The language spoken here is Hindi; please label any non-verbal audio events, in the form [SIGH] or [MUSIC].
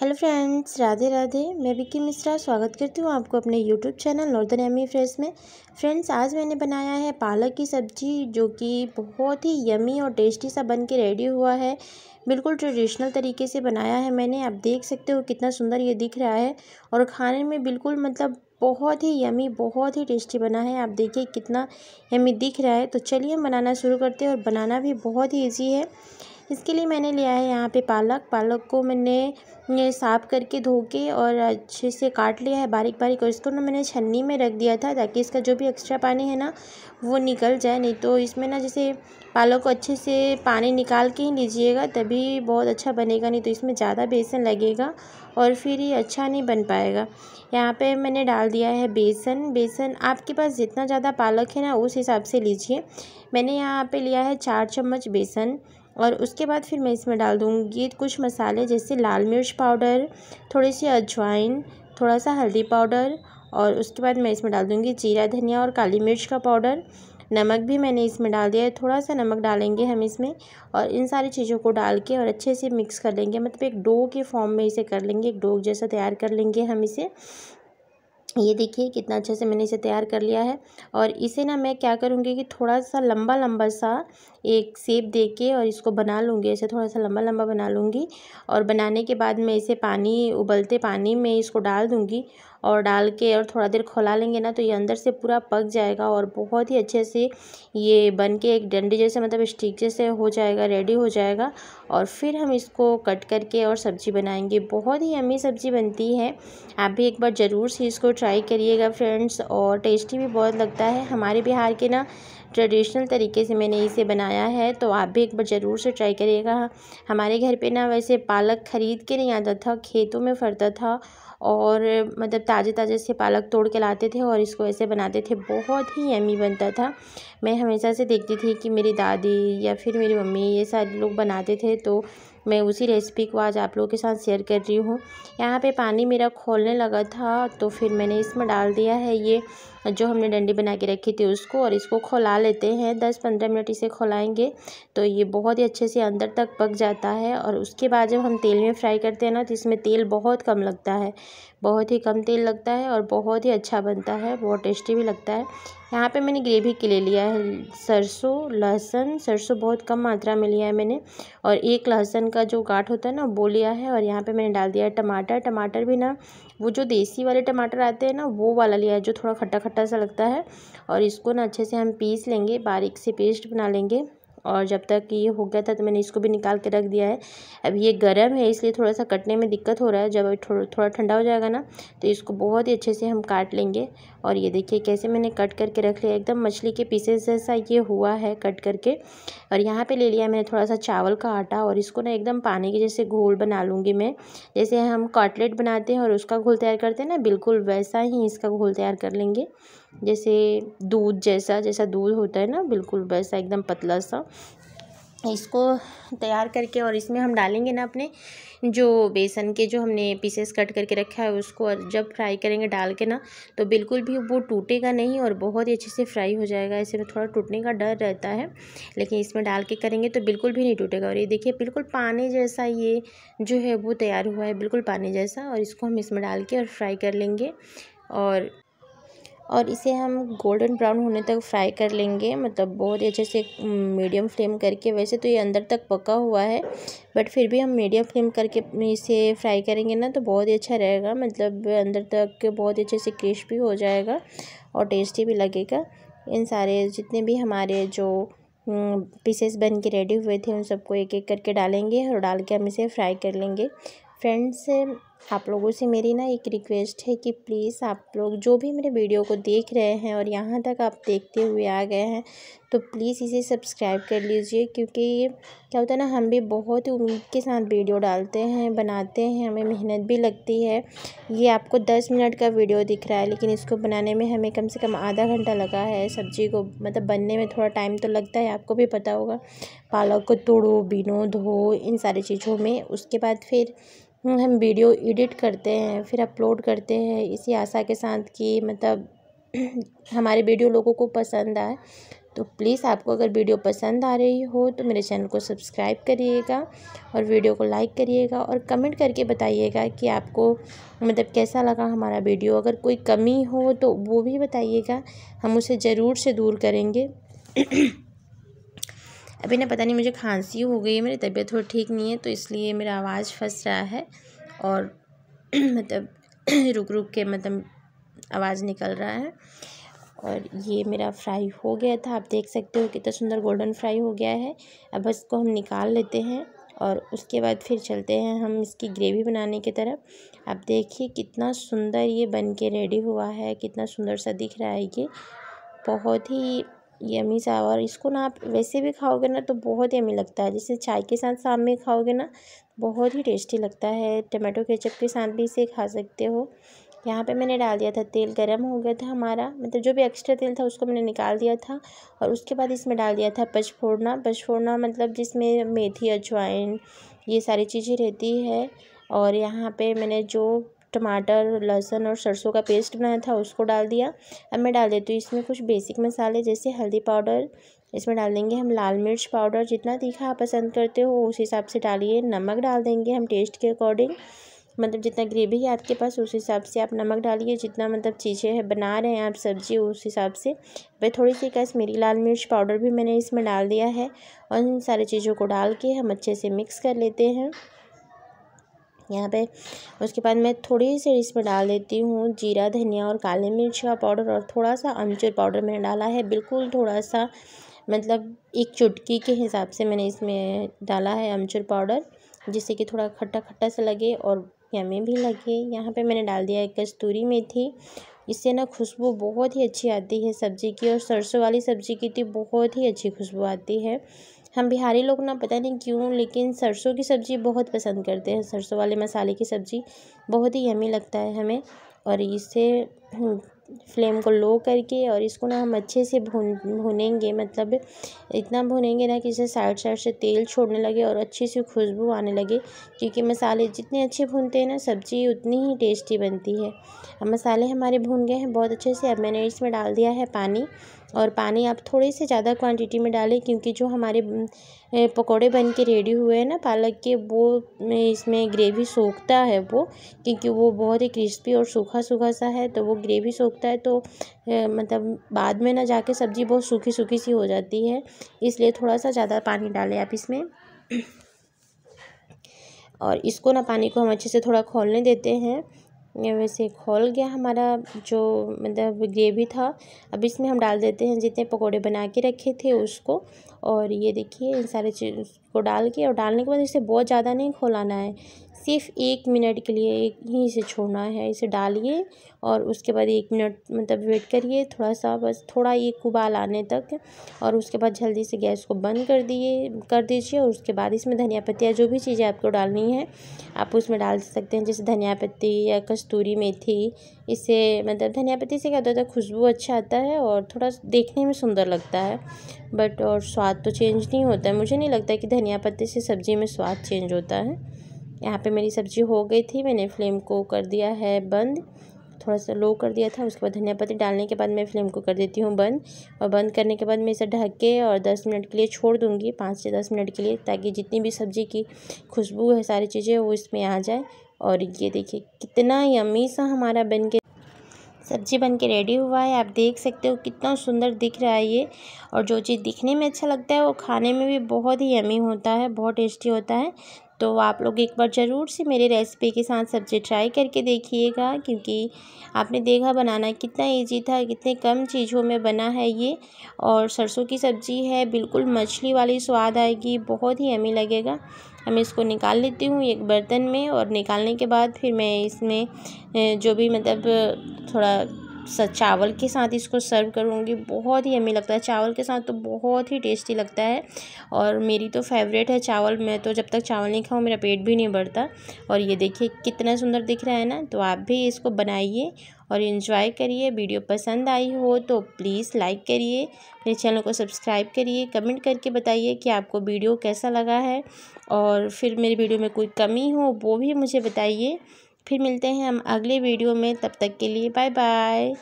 हेलो फ्रेंड्स राधे राधे मैं विक्की मिश्रा स्वागत करती हूँ आपको अपने YouTube channel Northern Amy Fresh में फ्रेंड्स आज मैंने बनाया है पालक की सब्जी जो कि बहुत ही यमी और टेस्टी सा बन के रेडी हुआ है बिल्कुल ट्रेडिशनल तरीके से बनाया है मैंने आप देख सकते हो कितना सुंदर ये दिख रहा है और खाने में बिल्कुल मतलब बहुत ही यमी बहुत ही टेस्टी बना है आप देखिए कितना यमी दिख रहा है तो चलिए हम बनाना शुरू करते हैं और बनाना भी बहुत ही ईजी है इसके लिए मैंने लिया है यहाँ पे पालक पालक को मैंने साफ़ करके धो के और अच्छे से काट लिया है बारीक बारीक और इसको ना मैंने छन्नी में रख दिया था ताकि इसका जो भी एक्स्ट्रा पानी है ना वो निकल जाए नहीं तो इसमें ना जैसे पालक को अच्छे से पानी निकाल के ही लीजिएगा तभी बहुत अच्छा बनेगा नहीं तो इसमें ज़्यादा बेसन लगेगा और फिर ये अच्छा नहीं बन पाएगा यहाँ पे मैंने डाल दिया है बेसन बेसन आपके पास जितना ज़्यादा पालक है ना उस हिसाब से लीजिए मैंने यहाँ पे लिया है चार चम्मच बेसन और उसके बाद फिर मैं इसमें डाल दूँगी कुछ मसाले जैसे लाल मिर्च पाउडर थोड़ी सी अजवाइन थोड़ा सा हल्दी पाउडर और उसके बाद मैं इसमें डाल दूँगी जीरा धनिया और काली मिर्च का पाउडर नमक भी मैंने इसमें डाल दिया है थोड़ा सा नमक डालेंगे हम इसमें और इन सारी चीज़ों को डाल के और अच्छे से मिक्स कर लेंगे मतलब एक डो के फॉर्म में इसे कर लेंगे एक डो जैसा तैयार कर लेंगे हम इसे ये देखिए कितना अच्छे से मैंने इसे तैयार कर लिया है और इसे ना मैं क्या करूँगी कि थोड़ा सा लंबा लंबा सा एक सेप दे के और इसको बना लूँगी ऐसे थोड़ा सा लंबा लम्बा बना लूँगी और बनाने के बाद मैं इसे पानी उबलते पानी में इसको डाल दूँगी और डाल के और थोड़ा देर खोला लेंगे ना तो ये अंदर से पूरा पक जाएगा और बहुत ही अच्छे से ये बन के एक डंडी जैसे मतलब स्टिक जैसे हो जाएगा रेडी हो जाएगा और फिर हम इसको कट करके और सब्ज़ी बनाएंगे बहुत ही अमी सब्ज़ी बनती है आप भी एक बार ज़रूर से इसको ट्राई करिएगा फ्रेंड्स और टेस्टी भी बहुत लगता है हमारे बिहार के ना ट्रेडिशनल तरीके से मैंने इसे बनाया है तो आप भी एक बार ज़रूर से ट्राई करिएगा हमारे घर पे ना वैसे पालक ख़रीद के नहीं आता था खेतों में फरता था और मतलब ताज़े ताज़े से पालक तोड़ के लाते थे और इसको ऐसे बनाते थे बहुत ही यमी बनता था मैं हमेशा से देखती थी कि मेरी दादी या फिर मेरी मम्मी ये सारे लोग बनाते थे तो मैं उसी रेसिपी को आज आप लोगों के साथ शेयर कर रही हूँ यहाँ पे पानी मेरा खोलने लगा था तो फिर मैंने इसमें डाल दिया है ये जो हमने डंडी बना के रखी थी उसको और इसको खोला लेते हैं दस पंद्रह मिनट इसे खोलाएंगे तो ये बहुत ही अच्छे से अंदर तक पक जाता है और उसके बाद जब हम तेल में फ्राई करते हैं ना तो इसमें तेल बहुत कम लगता है बहुत ही कम तेल लगता है और बहुत ही अच्छा बनता है बहुत टेस्टी भी लगता है यहाँ पे मैंने ग्रेवी के लिए लिया है सरसों लहसुन सरसों बहुत कम मात्रा में लिया है मैंने और एक लहसुन का जो गाठ होता है ना वो लिया है और यहाँ पे मैंने डाल दिया है टमाटर टमाटर भी ना वो जो देसी वाले टमाटर आते हैं ना वो वाला लिया है जो थोड़ा खट्टा खट्टा सा लगता है और इसको ना अच्छे से हम पीस लेंगे बारीक से पेस्ट बना लेंगे और जब तक ये हो गया था तो मैंने इसको भी निकाल के रख दिया है अब ये गर्म है इसलिए थोड़ा सा कटने में दिक्कत हो रहा है जब थोड़ा थोड़ा ठंडा हो जाएगा ना तो इसको बहुत ही अच्छे से हम काट लेंगे और ये देखिए कैसे मैंने कट करके रख लिया एकदम मछली के पीसेस जैसा ये हुआ है कट करके और यहाँ पर ले लिया मैंने थोड़ा सा चावल का आटा और इसको ना एकदम पानी के जैसे घोल बना लूँगी मैं जैसे हम कॉटलेट बनाते हैं और उसका घोल तैयार करते हैं ना बिल्कुल वैसा ही इसका घोल तैयार कर लेंगे जैसे दूध जैसा जैसा दूध होता है ना बिल्कुल वैसा एकदम पतला सा इसको तैयार करके और इसमें हम डालेंगे ना अपने जो बेसन के जो हमने पीसेस कट करके रखा है उसको और जब फ्राई करेंगे डाल के ना तो बिल्कुल भी वो टूटेगा नहीं और बहुत ही अच्छे से फ्राई हो जाएगा ऐसे में थोड़ा टूटने का डर रहता है लेकिन इसमें डाल के करेंगे तो बिल्कुल भी नहीं टूटेगा और ये देखिए बिल्कुल पानी जैसा ये जो है वो तैयार हुआ है बिल्कुल पानी जैसा और इसको हम इसमें डाल के और फ्राई कर लेंगे और और इसे हम गोल्डन ब्राउन होने तक फ्राई कर लेंगे मतलब बहुत ही अच्छे से मीडियम फ्लेम करके वैसे तो ये अंदर तक पका हुआ है बट फिर भी हम मीडियम फ्लेम करके इसे फ्राई करेंगे ना तो बहुत ही अच्छा रहेगा मतलब अंदर तक बहुत अच्छे से क्रिस्पी हो जाएगा और टेस्टी भी लगेगा इन सारे जितने भी हमारे जो पीसेस बन के रेडी हुए थे उन सबको एक एक करके डालेंगे और डाल के हम इसे फ्राई कर लेंगे फ्रेंड्स आप लोगों से मेरी ना एक रिक्वेस्ट है कि प्लीज़ आप लोग जो भी मेरे वीडियो को देख रहे हैं और यहाँ तक आप देखते हुए आ गए हैं तो प्लीज़ इसे सब्सक्राइब कर लीजिए क्योंकि ये क्या होता है ना हम भी बहुत उम्मीद के साथ वीडियो डालते हैं बनाते हैं हमें मेहनत भी लगती है ये आपको दस मिनट का वीडियो दिख रहा है लेकिन इसको बनाने में हमें कम से कम आधा घंटा लगा है सब्ज़ी को मतलब बनने में थोड़ा टाइम तो लगता है आपको भी पता होगा पालक को तोड़ो बिनो धो इन सारी चीज़ों में उसके बाद फिर हम वीडियो एडिट करते हैं फिर अपलोड करते हैं इसी आशा के साथ कि मतलब [CLEARS THROAT] हमारे वीडियो लोगों को पसंद आए तो प्लीज़ आपको अगर वीडियो पसंद आ रही हो तो मेरे चैनल को सब्सक्राइब करिएगा और वीडियो को लाइक करिएगा और कमेंट करके बताइएगा कि आपको मतलब कैसा लगा हमारा वीडियो अगर कोई कमी हो तो वो भी बताइएगा हम उसे ज़रूर से दूर करेंगे [CLEARS THROAT] अभी ना पता नहीं मुझे खांसी हो गई है मेरी तबीयत थोड़ी ठीक नहीं है तो इसलिए मेरा आवाज़ फंस रहा है और [CLEARS THROAT] मतलब [CLEARS THROAT] रुक रुक के मतलब आवाज़ निकल रहा है और ये मेरा फ्राई हो गया था आप देख सकते हो कितना सुंदर गोल्डन फ्राई हो गया है अब बस इसको हम निकाल लेते हैं और उसके बाद फिर चलते हैं हम इसकी ग्रेवी बनाने की तरफ आप देखिए कितना सुंदर ये बन के रेडी हुआ है कितना सुंदर सा दिख रहा है ये बहुत ही यमी सा और इसको ना आप वैसे भी खाओगे ना तो बहुत यमी लगता है जैसे चाय के साथ शाम में खाओगे ना बहुत ही टेस्टी लगता है टमाटो केचप के साथ भी इसे खा सकते हो यहाँ पे मैंने डाल दिया था तेल गरम हो गया था हमारा मतलब जो भी एक्स्ट्रा तेल था उसको मैंने निकाल दिया था और उसके बाद इसमें डाल दिया था पचफोड़ना पचफोड़ना मतलब जिसमें मेथी अजवाइन ये सारी चीज़ें रहती है और यहाँ पे मैंने जो टमाटर लहसुन और सरसों का पेस्ट बनाया था उसको डाल दिया अब मैं डाल देती हूँ इसमें कुछ बेसिक मसाले जैसे हल्दी पाउडर इसमें डाल देंगे हम लाल मिर्च पाउडर जितना तीखा आप पसंद करते हो उस हिसाब से डालिए नमक डाल देंगे हम टेस्ट के अकॉर्डिंग मतलब जितना ग्रेवी है आपके पास उस हिसाब से आप नमक डालिए जितना मतलब चीज़ें है बना रहे हैं आप सब्ज़ी उस हिसाब से वह थोड़ी सी कश्मीरी लाल मिर्च पाउडर भी मैंने इसमें डाल दिया है और इन सारी चीज़ों को डाल के हम अच्छे से मिक्स कर लेते हैं यहाँ पे उसके बाद मैं थोड़ी सी इसमें डाल देती हूँ जीरा धनिया और काली मिर्च का पाउडर और थोड़ा सा अमचूर पाउडर मैंने डाला है बिल्कुल थोड़ा सा मतलब एक चुटकी के हिसाब से मैंने इसमें डाला है अमचूर पाउडर जिससे कि थोड़ा खट्टा खट्टा सा लगे और यमी भी लगे यहाँ पे मैंने डाल दिया है कस्तूरी मेथी इससे ना खुशबू बहुत ही अच्छी आती है सब्ज़ी की और सरसों वाली सब्ज़ी की तो बहुत ही अच्छी खुशबू आती है हम बिहारी लोग ना पता नहीं क्यों लेकिन सरसों की सब्ज़ी बहुत पसंद करते हैं सरसों वाले मसाले की सब्ज़ी बहुत ही यमी लगता है हमें और इसे फ्लेम को लो करके और इसको ना हम अच्छे से भून भुनेंगे मतलब इतना भुनेंगे ना कि इसे साइड साइड से तेल छोड़ने लगे और अच्छी सी खुशबू आने लगे क्योंकि मसाले जितने अच्छे भूनते हैं ना सब्ज़ी उतनी ही टेस्टी बनती है अब मसाले हमारे भून गए हैं बहुत अच्छे से अब मैंने इसमें डाल दिया है पानी और पानी आप थोड़ी से ज़्यादा क्वांटिटी में डालें क्योंकि जो हमारे पकोड़े बन के रेडी हुए हैं ना पालक के वो इसमें ग्रेवी सोखता है वो क्योंकि वो बहुत ही क्रिस्पी और सूखा सूखा सा है तो वो ग्रेवी सोखता है तो मतलब बाद में ना जाके सब्ज़ी बहुत सूखी सूखी सी हो जाती है इसलिए थोड़ा सा ज़्यादा पानी डालें आप इसमें और इसको ना पानी को हम अच्छे से थोड़ा खोलने देते हैं वैसे खोल गया हमारा जो मतलब ग्रेवी था अब इसमें हम डाल देते हैं जितने पकोड़े बना के रखे थे उसको और ये देखिए इन सारे चीज़ को डाल के और डालने के बाद इसे बहुत ज़्यादा नहीं खोलाना है सिर्फ एक मिनट के लिए एक ही इसे छोड़ना है इसे डालिए और उसके बाद एक मिनट मतलब वेट करिए थोड़ा सा बस थोड़ा ही उबाल आने तक और उसके बाद जल्दी से गैस को बंद कर दिए कर दीजिए और उसके बाद इसमें धनिया पत्ती या जो भी चीज़ें आपको डालनी है आप उसमें डाल सकते हैं जैसे धनिया पत्ती या कस्तूरी मेथी इससे मतलब धनिया पत्ती से क्या होता है खुशबू अच्छा आता है और थोड़ा देखने में सुंदर लगता है बट और स्वाद तो चेंज नहीं होता है मुझे नहीं लगता कि धनिया पत्ती से सब्ज़ी में स्वाद चेंज होता है यहाँ पे मेरी सब्ज़ी हो गई थी मैंने फ्लेम को कर दिया है बंद थोड़ा सा लो कर दिया था उसके बाद धनिया पत्ती डालने के बाद मैं फ्लेम को कर देती हूँ बंद और बंद करने के बाद मैं इसे ढक के और दस मिनट के लिए छोड़ दूँगी पाँच से दस मिनट के लिए ताकि जितनी भी सब्ज़ी की खुशबू है सारी चीज़ें वो इसमें आ जाए और ये देखिए कितना यमी सा हमारा बन के सब्ज़ी बन के रेडी हुआ है आप देख सकते हो कितना सुंदर दिख रहा है ये और जो चीज़ दिखने में अच्छा लगता है वो खाने में भी बहुत ही यमी होता है बहुत टेस्टी होता है तो आप लोग एक बार ज़रूर से मेरे रेसिपी के साथ सब्ज़ी ट्राई करके देखिएगा क्योंकि आपने देखा बनाना कितना इजी था कितने कम चीज़ों में बना है ये और सरसों की सब्ज़ी है बिल्कुल मछली वाली स्वाद आएगी बहुत ही अमी लगेगा मैं इसको निकाल लेती हूँ एक बर्तन में और निकालने के बाद फिर मैं इसमें जो भी मतलब थोड़ा चावल के साथ इसको सर्व करूँगी बहुत ही अमी लगता है चावल के साथ तो बहुत ही टेस्टी लगता है और मेरी तो फेवरेट है चावल मैं तो जब तक चावल नहीं खाऊँ मेरा पेट भी नहीं बढ़ता और ये देखिए कितना सुंदर दिख रहा है ना तो आप भी इसको बनाइए और इन्जॉय करिए वीडियो पसंद आई हो तो प्लीज़ लाइक करिए मेरे चैनल को सब्सक्राइब करिए कमेंट करके बताइए कि आपको वीडियो कैसा लगा है और फिर मेरी वीडियो में कोई कमी हो वो भी मुझे बताइए फिर मिलते हैं हम अगले वीडियो में तब तक के लिए बाय बाय